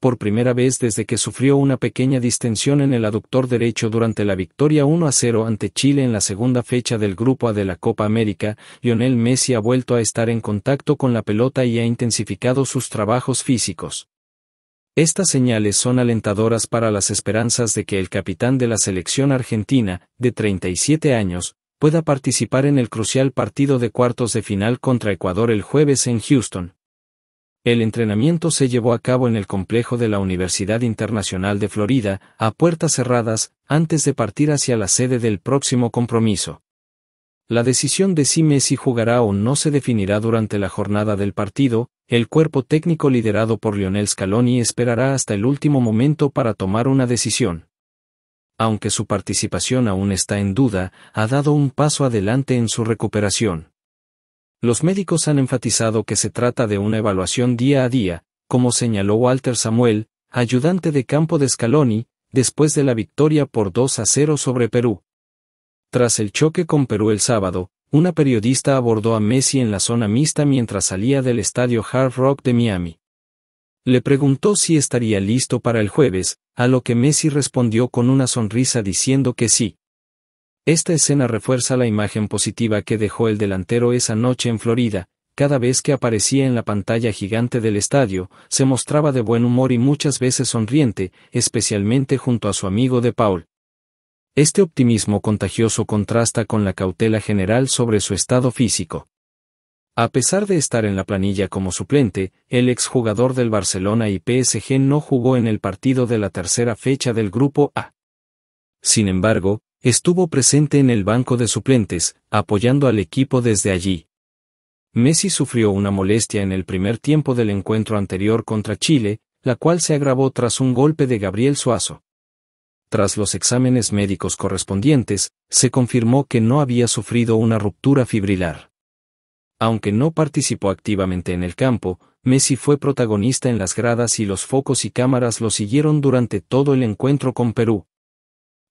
por primera vez desde que sufrió una pequeña distensión en el aductor derecho durante la victoria 1 a 0 ante Chile en la segunda fecha del Grupo A de la Copa América, Lionel Messi ha vuelto a estar en contacto con la pelota y ha intensificado sus trabajos físicos. Estas señales son alentadoras para las esperanzas de que el capitán de la selección argentina, de 37 años, pueda participar en el crucial partido de cuartos de final contra Ecuador el jueves en Houston. El entrenamiento se llevó a cabo en el complejo de la Universidad Internacional de Florida, a puertas cerradas, antes de partir hacia la sede del próximo compromiso. La decisión de si Messi jugará o no se definirá durante la jornada del partido, el cuerpo técnico liderado por Lionel Scaloni esperará hasta el último momento para tomar una decisión. Aunque su participación aún está en duda, ha dado un paso adelante en su recuperación. Los médicos han enfatizado que se trata de una evaluación día a día, como señaló Walter Samuel, ayudante de campo de Scaloni, después de la victoria por 2 a 0 sobre Perú. Tras el choque con Perú el sábado, una periodista abordó a Messi en la zona mixta mientras salía del estadio Hard Rock de Miami. Le preguntó si estaría listo para el jueves, a lo que Messi respondió con una sonrisa diciendo que sí. Esta escena refuerza la imagen positiva que dejó el delantero esa noche en Florida, cada vez que aparecía en la pantalla gigante del estadio, se mostraba de buen humor y muchas veces sonriente, especialmente junto a su amigo de Paul. Este optimismo contagioso contrasta con la cautela general sobre su estado físico. A pesar de estar en la planilla como suplente, el exjugador del Barcelona y PSG no jugó en el partido de la tercera fecha del Grupo A. Sin embargo, Estuvo presente en el banco de suplentes, apoyando al equipo desde allí. Messi sufrió una molestia en el primer tiempo del encuentro anterior contra Chile, la cual se agravó tras un golpe de Gabriel Suazo. Tras los exámenes médicos correspondientes, se confirmó que no había sufrido una ruptura fibrilar. Aunque no participó activamente en el campo, Messi fue protagonista en las gradas y los focos y cámaras lo siguieron durante todo el encuentro con Perú,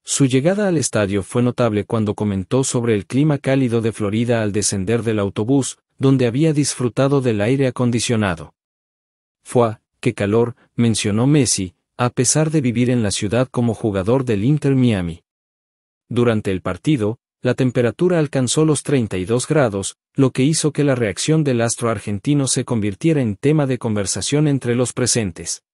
su llegada al estadio fue notable cuando comentó sobre el clima cálido de Florida al descender del autobús, donde había disfrutado del aire acondicionado. Fue, qué calor, mencionó Messi, a pesar de vivir en la ciudad como jugador del Inter Miami. Durante el partido, la temperatura alcanzó los 32 grados, lo que hizo que la reacción del astro argentino se convirtiera en tema de conversación entre los presentes.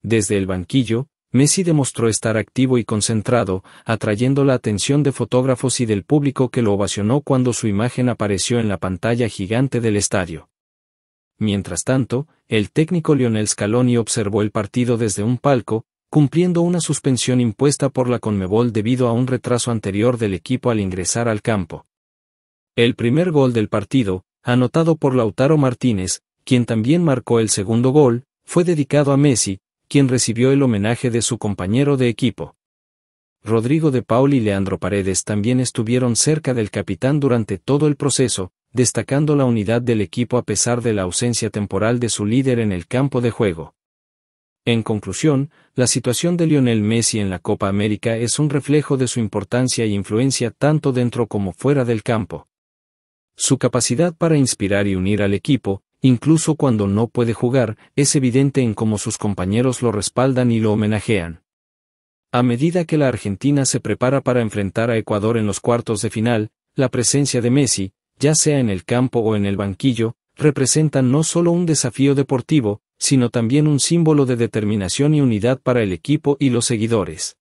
Desde el banquillo, Messi demostró estar activo y concentrado, atrayendo la atención de fotógrafos y del público que lo ovacionó cuando su imagen apareció en la pantalla gigante del estadio. Mientras tanto, el técnico Lionel Scaloni observó el partido desde un palco, cumpliendo una suspensión impuesta por la Conmebol debido a un retraso anterior del equipo al ingresar al campo. El primer gol del partido, anotado por Lautaro Martínez, quien también marcó el segundo gol, fue dedicado a Messi, quien recibió el homenaje de su compañero de equipo. Rodrigo de Paul y Leandro Paredes también estuvieron cerca del capitán durante todo el proceso, destacando la unidad del equipo a pesar de la ausencia temporal de su líder en el campo de juego. En conclusión, la situación de Lionel Messi en la Copa América es un reflejo de su importancia e influencia tanto dentro como fuera del campo. Su capacidad para inspirar y unir al equipo, Incluso cuando no puede jugar, es evidente en cómo sus compañeros lo respaldan y lo homenajean. A medida que la Argentina se prepara para enfrentar a Ecuador en los cuartos de final, la presencia de Messi, ya sea en el campo o en el banquillo, representa no solo un desafío deportivo, sino también un símbolo de determinación y unidad para el equipo y los seguidores.